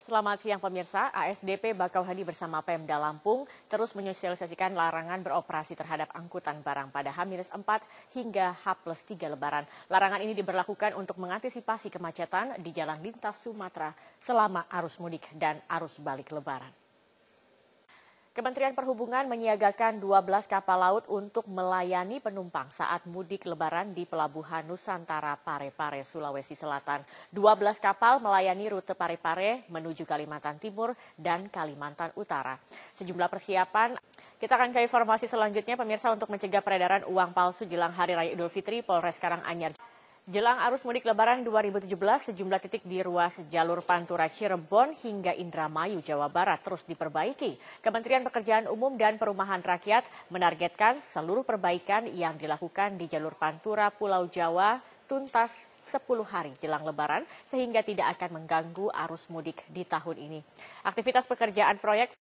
Selamat siang pemirsa, ASDP Bakauheni bersama Pemda Lampung terus menyosialisasikan larangan beroperasi terhadap angkutan barang pada H-4 hingga H-3 Lebaran. Larangan ini diberlakukan untuk mengantisipasi kemacetan di jalan lintas Sumatera selama arus mudik dan arus balik Lebaran. Kementerian Perhubungan menyiagakan 12 kapal laut untuk melayani penumpang saat mudik lebaran di Pelabuhan Nusantara Parepare, Sulawesi Selatan. 12 kapal melayani rute Parepare menuju Kalimantan Timur dan Kalimantan Utara. Sejumlah persiapan kita akan ke informasi selanjutnya, pemirsa, untuk mencegah peredaran uang palsu jelang Hari Raya Idul Fitri, Polres Karanganyar. Jelang arus mudik lebaran 2017, sejumlah titik di ruas jalur Pantura Cirebon hingga Indramayu, Jawa Barat terus diperbaiki. Kementerian Pekerjaan Umum dan Perumahan Rakyat menargetkan seluruh perbaikan yang dilakukan di jalur Pantura Pulau Jawa tuntas 10 hari jelang lebaran sehingga tidak akan mengganggu arus mudik di tahun ini. Aktivitas pekerjaan proyek